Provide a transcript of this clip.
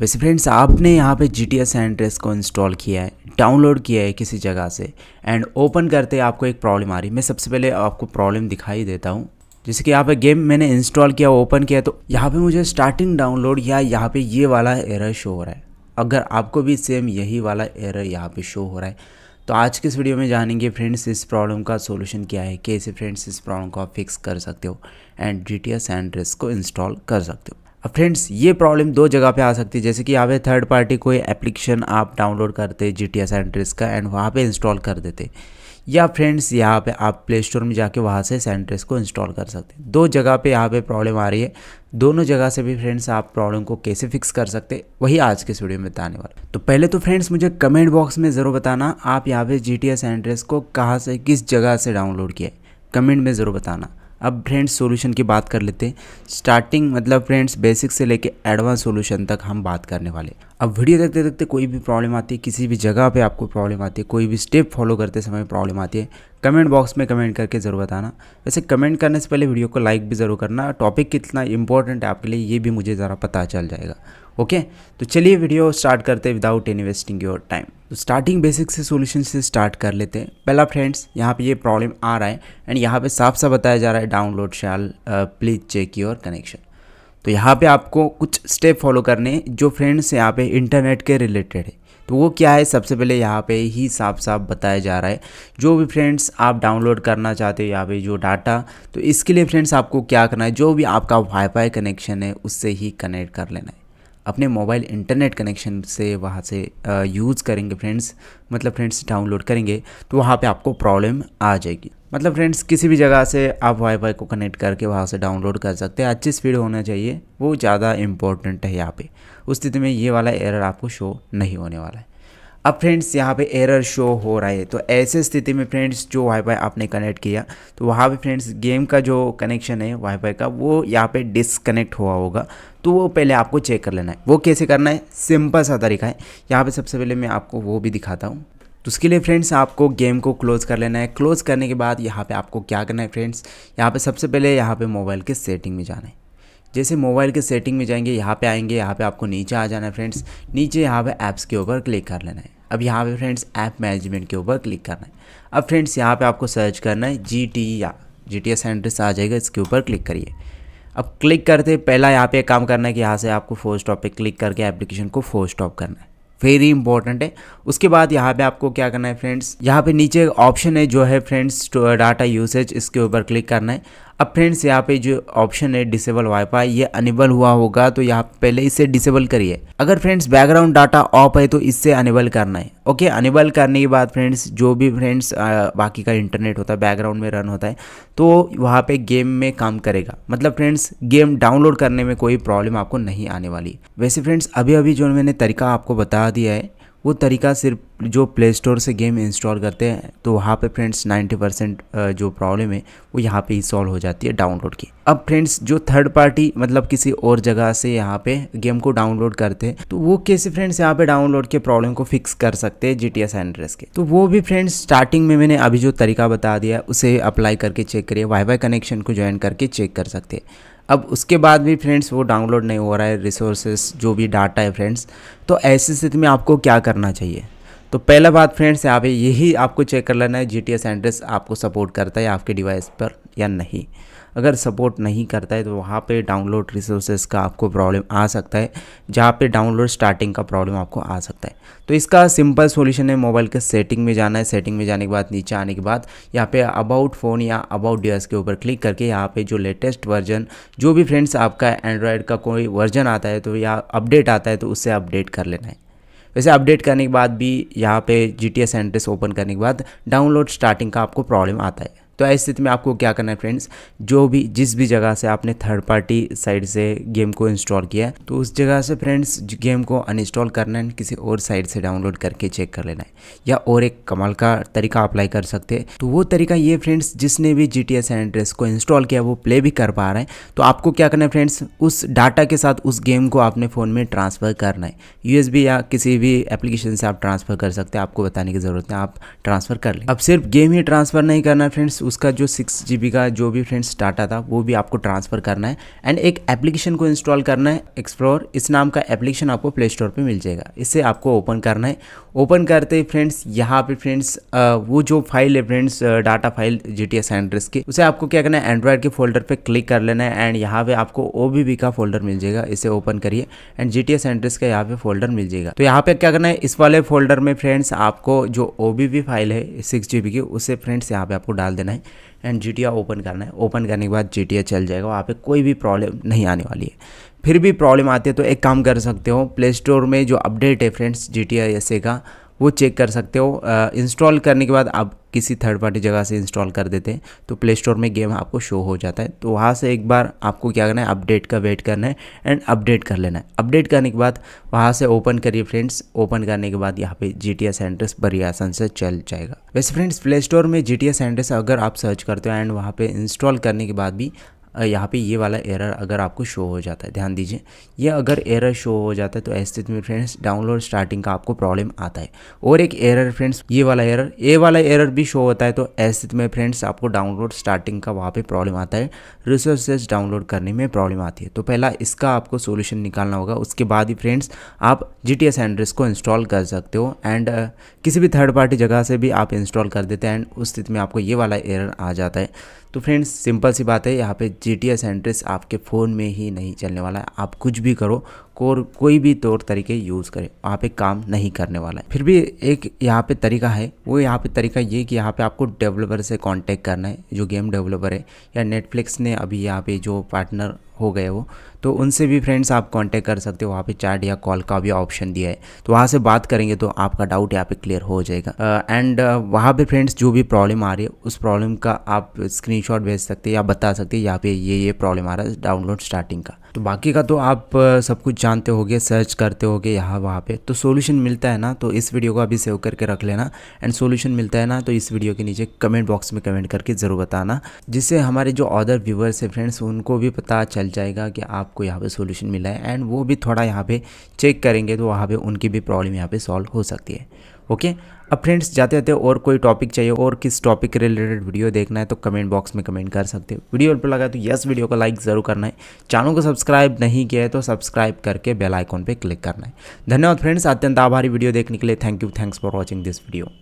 वैसे फ्रेंड्स आपने यहाँ पे जी टी एस को इंस्टॉल किया है डाउनलोड किया है किसी जगह से एंड ओपन करते आपको एक प्रॉब्लम आ रही मैं सबसे पहले आपको प्रॉब्लम दिखाई देता हूँ जैसे कि यहाँ पे गेम मैंने इंस्टॉल किया ओपन किया तो यहाँ पे मुझे स्टार्टिंग डाउनलोड या यहाँ पे ये वाला एरर शो हो रहा है अगर आपको भी सेम यही वाला एरर यहाँ पे शो हो रहा है तो आज के इस वीडियो में जानेंगे फ्रेंड्स इस प्रॉब्लम का सोल्यूशन क्या है कैसे फ्रेंड्स इस प्रॉब्लम को आप फिक्स कर सकते हो एंड जी टी एस को इंस्टॉल कर सकते हो अब फ्रेंड्स ये प्रॉब्लम दो जगह पे आ सकती है जैसे कि यहाँ पे थर्ड पार्टी कोई एप्लीकेशन आप डाउनलोड करते जी टी एस एंट्रेस का एंड वहाँ पे इंस्टॉल कर देते या फ्रेंड्स यहाँ पे आप प्ले स्टोर में जाके वहाँ से सेंट्रेस को इंस्टॉल कर सकते हैं दो जगह पे यहाँ पे प्रॉब्लम आ रही है दोनों जगह से भी फ्रेंड्स आप प्रॉब्लम को कैसे फिक्स कर सकते वही आज के वीडियो में बताने वाला तो पहले तो फ्रेंड्स मुझे कमेंट बॉक्स में ज़रूर बताना आप यहाँ पे जी टी एस को कहाँ से किस जगह से डाउनलोड किया है कमेंट में ज़रूर बताना अब फ्रेंड्स सॉल्यूशन की बात कर लेते हैं स्टार्टिंग मतलब फ्रेंड्स बेसिक से लेके एडवांस सॉल्यूशन तक हम बात करने वाले अब वीडियो देखते देखते कोई भी प्रॉब्लम आती है किसी भी जगह पे आपको प्रॉब्लम आती है कोई भी स्टेप फॉलो करते समय प्रॉब्लम आती है कमेंट बॉक्स में कमेंट करके ज़रूर बताना वैसे कमेंट करने से पहले वीडियो को लाइक भी ज़रूर करना टॉपिक कितना इंपॉर्टेंट है आपके लिए ये भी मुझे ज़रा पता चल जाएगा ओके तो चलिए वीडियो स्टार्ट करते हैं without any wasting your time तो स्टार्टिंग बेसिक से सॉल्यूशन से स्टार्ट कर लेते हैं पहला फ्रेंड्स यहाँ पे ये प्रॉब्लम आ रहा है एंड यहाँ पे साफ साफ बताया जा रहा है डाउनलोड शाल प्लीज़ चेक योर कनेक्शन तो यहाँ पे आपको कुछ स्टेप फॉलो करने जो फ्रेंड्स यहाँ पे इंटरनेट के रिलेटेड है तो वो क्या है सबसे पहले यहाँ पे ही साफ साफ बताया जा रहा है जो भी फ्रेंड्स आप डाउनलोड करना चाहते हो यहाँ पे जो डाटा तो इसके लिए फ्रेंड्स आपको क्या करना है जो भी आपका वाईफाई कनेक्शन है उससे ही कनेक्ट कर लेना है अपने मोबाइल इंटरनेट कनेक्शन से वहाँ से यूज़ करेंगे फ्रेंड्स मतलब फ्रेंड्स डाउनलोड करेंगे तो वहाँ पे आपको प्रॉब्लम आ जाएगी मतलब फ्रेंड्स किसी भी जगह से आप वाईफाई को कनेक्ट करके वहाँ से डाउनलोड कर सकते हैं अच्छी स्पीड होना चाहिए वो ज़्यादा इम्पोर्टेंट है यहाँ पे उस स्थिति में ये वाला एरर आपको शो नहीं होने वाला है अब फ्रेंड्स यहाँ पे एरर शो हो रहा है तो ऐसे स्थिति में फ्रेंड्स जो वाईफाई आपने कनेक्ट किया तो वहाँ पे फ्रेंड्स गेम का जो कनेक्शन है वाईफाई का वो यहाँ पे डिसकनेक्ट हुआ होगा तो वो पहले आपको चेक कर लेना है वो कैसे करना है सिंपल सा तरीका है यहाँ पे सबसे पहले मैं आपको वो भी दिखाता हूँ तो उसके लिए फ्रेंड्स आपको गेम को क्लोज़ कर लेना है क्लोज़ करने के बाद यहाँ पे आपको क्या करना है फ्रेंड्स यहाँ पे सबसे पहले यहाँ पे मोबाइल के सेटिंग में जाना है जैसे मोबाइल के सेटिंग में जाएंगे यहाँ पे आएंगे यहाँ पे आपको नीचे आ जाना है फ्रेंड्स नीचे यहाँ पे ऐप्स के ऊपर क्लिक कर लेना है अब यहाँ पे फ्रेंड्स ऐप मैनेजमेंट के ऊपर क्लिक करना है अब फ्रेंड्स यहाँ पे आपको सर्च करना है जी टी या जी टी एस एंड्रेस आ जाएगा इसके ऊपर क्लिक करिए अब क्लिक करते पहला यहाँ पे काम करना है कि यहाँ से आपको फोर स्टॉप पे क्लिक करके एप्लीकेशन को फोर स्टॉप करना है वेरी इंपॉर्टेंट है उसके बाद यहाँ पे आपको क्या करना है फ्रेंड्स यहाँ पे नीचे ऑप्शन है जो है फ्रेंड्स डाटा यूसेज इसके ऊपर क्लिक करना है अब फ्रेंड्स यहाँ पे जो ऑप्शन है डिसेबल वाईफाई ये अनेबल हुआ होगा तो यहाँ पहले इसे डिसेबल करिए अगर फ्रेंड्स बैकग्राउंड डाटा ऑफ है तो इससे अनेबल करना है ओके अनेबल करने के बाद फ्रेंड्स जो भी फ्रेंड्स बाकी का इंटरनेट होता है बैकग्राउंड में रन होता है तो वहाँ पे गेम में काम करेगा मतलब फ्रेंड्स गेम डाउनलोड करने में कोई प्रॉब्लम आपको नहीं आने वाली वैसे फ्रेंड्स अभी अभी जो मैंने तरीका आपको बता दिया है वो तरीका सिर्फ जो प्ले स्टोर से गेम इंस्टॉल करते हैं तो वहाँ पे फ्रेंड्स 90 परसेंट जो प्रॉब्लम है वो यहाँ पे ही सॉल्व हो जाती है डाउनलोड की अब फ्रेंड्स जो थर्ड पार्टी मतलब किसी और जगह से यहाँ पे गेम को डाउनलोड करते हैं तो वो कैसे फ्रेंड्स यहाँ पे डाउनलोड के प्रॉब्लम को फिक्स कर सकते हैं जी टी के तो वो भी फ्रेंड्स स्टार्टिंग में मैंने अभी जो तरीका बता दिया उसे अप्लाई करके चेक करिए वाईफाई कनेक्शन को ज्वाइन करके चेक कर सकते हैं अब उसके बाद भी फ्रेंड्स वो डाउनलोड नहीं हो रहा है रिसोर्सेस जो भी डाटा है फ्रेंड्स तो ऐसी स्थिति में आपको क्या करना चाहिए तो पहला बात फ्रेंड्स यहाँ पे यही आपको चेक कर लेना है जी टी एस एंड्रेस आपको सपोर्ट करता है आपके डिवाइस पर या नहीं अगर सपोर्ट नहीं करता है तो वहाँ पे डाउनलोड रिसोर्सेज का आपको प्रॉब्लम आ सकता है जहाँ पे डाउनलोड स्टार्टिंग का प्रॉब्लम आपको आ सकता है तो इसका सिंपल सोल्यूशन है मोबाइल के सेटिंग में जाना है सेटिंग में जाने के बाद नीचे आने के बाद यहाँ पे अबाउट फ़ोन या अबाउट डिवाइस के ऊपर क्लिक करके यहाँ पे जो लेटेस्ट वर्जन जो भी फ्रेंड्स आपका एंड्रॉयड का कोई वर्जन आता है तो या अपडेट आता है तो उससे अपडेट कर लेना है वैसे अपडेट करने के बाद भी यहाँ पे जी टी एस ओपन करने के बाद डाउनलोड स्टार्टिंग का आपको प्रॉब्लम आता है तो ऐसी स्थिति में आपको क्या करना है फ्रेंड्स जो भी जिस भी जगह से आपने थर्ड पार्टी साइड से गेम को इंस्टॉल किया है तो उस जगह से फ्रेंड्स गेम को अनइंस्टॉल करना है किसी और साइड से डाउनलोड करके चेक कर लेना है या और एक कमाल का तरीका अप्लाई कर सकते हैं तो वो तरीका ये फ्रेंड्स जिसने भी जी टी एस को इंस्टॉल किया वो प्ले भी कर पा रहे हैं तो आपको क्या करना है फ्रेंड्स उस डाटा के साथ उस गेम को आपने फ़ोन में ट्रांसफ़र करना है यू या किसी भी एप्लीकेशन से आप ट्रांसफ़र कर सकते हैं आपको बताने की ज़रूरत है आप ट्रांसफ़र कर लें अब सिर्फ गेम ही ट्रांसफ़र नहीं करना है फ्रेंड्स उसका जो सिक्स जी का जो भी फ्रेंड्स डाटा था वो भी आपको ट्रांसफ़र करना है एंड एक एप्लीकेशन को इंस्टॉल करना है एक्सप्लोर इस नाम का एप्लीकेशन आपको प्ले स्टोर पर मिल जाएगा इसे आपको ओपन करना है ओपन करते ही फ्रेंड्स यहाँ पे फ्रेंड्स वो जो फाइल है friends data file G T S की उसे आपको क्या करना है एंड्रॉयड के फोल्डर पर क्लिक कर लेना है एंड यहाँ पर आपको ओ का फोल्डर मिल जाएगा इसे ओपन करिए एंड जी टी एस का यहाँ पे फोल्डर मिल जाएगा तो यहाँ पे क्या करना है इस वाले फोल्डर में फ्रेंड्स आपको जो ओ फाइल है सिक्स जी की उसे फ्रेंड्स यहाँ पे आपको डाल देना है है एंड जी ओपन करना है ओपन करने के बाद जी चल जाएगा वहाँ पे कोई भी प्रॉब्लम नहीं आने वाली है फिर भी प्रॉब्लम आती है तो एक काम कर सकते हो प्ले स्टोर में जो अपडेट है फ्रेंड्स जी टी का वो चेक कर सकते हो इंस्टॉल करने के बाद आप किसी थर्ड पार्टी जगह से इंस्टॉल कर देते हैं तो प्ले स्टोर में गेम आपको शो हो जाता है तो वहाँ से एक बार आपको क्या करना है अपडेट का वेट करना है एंड अपडेट कर लेना है अपडेट करने के बाद वहाँ से ओपन करिए फ्रेंड्स ओपन करने के बाद यहाँ पे जी टी एस एंड्रेस बड़ी आसान से चल जाएगा वैसे फ्रेंड्स प्ले स्टोर में जी टी एस एंड्रेस अगर आप सर्च करते हो एंड वहाँ पर इंस्टॉल करने के बाद भी यहाँ पे ये वाला एरर अगर आपको शो हो जाता है ध्यान दीजिए ये अगर एरर शो हो जाता है तो ऐसे में फ्रेंड्स डाउनलोड स्टार्टिंग का आपको प्रॉब्लम आता है और एक एरर फ्रेंड्स ये वाला एरर ये वाला एरर भी शो होता है तो ऐसे में फ्रेंड्स आपको डाउनलोड स्टार्टिंग का वहाँ पर प्रॉब्लम आता है रिसोर्सेज डाउनलोड करने में प्रॉब्लम आती है तो पहला इसका आपको सोल्यूशन निकालना होगा उसके बाद ही फ्रेंड्स आप जी टी को इंस्टॉल कर सकते हो एंड किसी भी थर्ड पार्टी जगह से भी आप इंस्टॉल कर देते हैं एंड उस स्थिति में आपको ये वाला एरर आ जाता है तो फ्रेंड्स सिंपल सी बात है यहाँ पे जी टी एस आपके फ़ोन में ही नहीं चलने वाला है आप कुछ भी करो कोर कोई भी तौर तरीके यूज़ करें वहाँ पे काम नहीं करने वाला है फिर भी एक यहाँ पे तरीका है वो यहाँ पे तरीका ये कि यहाँ पे आपको डेवलपर से कांटेक्ट करना है जो गेम डेवलपर है या नेटफ्लिक्स ने अभी यहाँ पे जो पार्टनर हो गए वो तो उनसे भी फ्रेंड्स आप कांटेक्ट कर सकते हो वहाँ पे चैट या कॉल का भी ऑप्शन दिया है तो वहाँ से बात करेंगे तो आपका डाउट यहाँ पे क्लियर हो जाएगा एंड uh, uh, वहाँ पे फ्रेंड्स जो भी प्रॉब्लम आ रही है उस प्रॉब्लम का आप स्क्रीनशॉट भेज सकते हैं या बता सकते हैं यहाँ पे ये ये प्रॉब्लम आ रहा है डाउनलोड स्टार्टिंग का तो बाकी का तो आप सब कुछ जानते होगे सर्च करते होगे यहाँ वहाँ पर तो सोल्यूशन मिलता है ना तो इस वीडियो को अभी सेव करके रख लेना एंड सोल्यूशन मिलता है ना तो इस वीडियो के नीचे कमेंट बॉक्स में कमेंट करके ज़रूर बताना जिससे हमारे जो अदर व्यूवर्स हैं फ्रेंड्स उनको भी पता चल जाएगा कि आपको यहाँ पर सोल्यूशन मिला है एंड वो भी थोड़ा यहाँ पर चेक करेंगे तो वहाँ पर उनकी भी प्रॉब्लम यहाँ पर सॉल्व हो सकती है ओके अब फ्रेंड्स जाते जाते और कोई टॉपिक चाहिए और किस टॉपिक के रिलेटेड वीडियो देखना है तो कमेंट बॉक्स में कमेंट कर सकते हो वीडियो पर लगा तो यस वीडियो को लाइक ज़रूर करना है चैनल को सब्सक्राइब नहीं किया है तो सब्सक्राइब करके बेल आइकॉन पर क्लिक करना है धन्यवाद फ्रेंड्स अत्यंत आभारी वीडियो देखने के लिए thank you thanks for watching this video